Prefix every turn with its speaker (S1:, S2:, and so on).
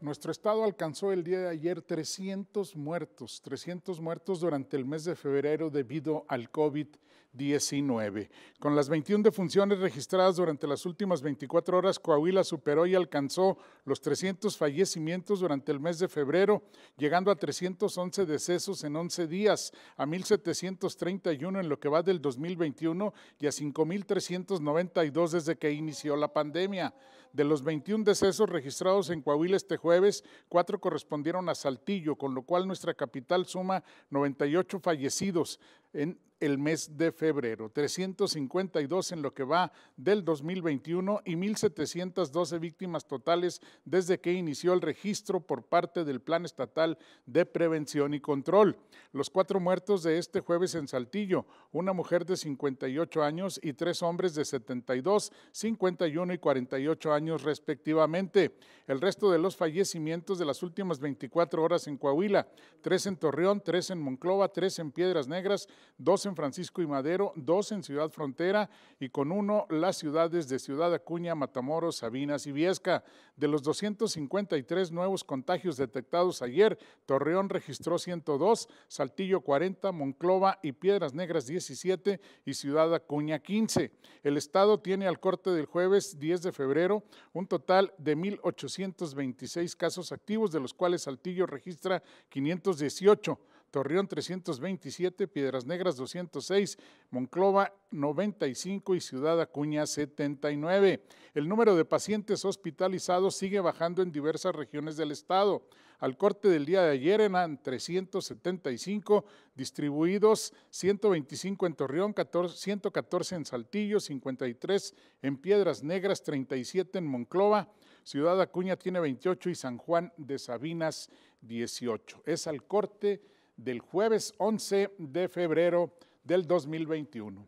S1: Nuestro estado alcanzó el día de ayer 300 muertos, 300 muertos durante el mes de febrero debido al COVID-19. Con las 21 defunciones registradas durante las últimas 24 horas, Coahuila superó y alcanzó los 300 fallecimientos durante el mes de febrero, llegando a 311 decesos en 11 días, a 1.731 en lo que va del 2021 y a 5.392 desde que inició la pandemia. De los 21 decesos registrados en Coahuila este jueves, cuatro correspondieron a Saltillo, con lo cual nuestra capital suma 98 fallecidos en el mes de febrero, 352 en lo que va del 2021 y 1.712 víctimas totales desde que inició el registro por parte del Plan Estatal de Prevención y Control. Los cuatro muertos de este jueves en Saltillo, una mujer de 58 años y tres hombres de 72, 51 y 48 años respectivamente. El resto de los fallecimientos de las últimas 24 horas en Coahuila, tres en Torreón, tres en Monclova, tres en Piedras Negras, dos en Francisco y Madero, dos en Ciudad Frontera y con uno las ciudades de Ciudad Acuña, Matamoros, Sabinas y Viesca. De los 253 nuevos contagios detectados ayer, Torreón registró 102, Saltillo 40, Monclova y Piedras Negras 17 y Ciudad Acuña 15. El Estado tiene al corte del jueves 10 de febrero un total de 1.826 casos activos, de los cuales Saltillo registra 518. Torreón 327, Piedras Negras 206, Monclova 95 y Ciudad Acuña 79. El número de pacientes hospitalizados sigue bajando en diversas regiones del estado. Al corte del día de ayer eran 375 distribuidos, 125 en Torreón, 114 en Saltillo, 53 en Piedras Negras, 37 en Monclova, Ciudad Acuña tiene 28 y San Juan de Sabinas 18. Es al corte del jueves 11 de febrero del 2021.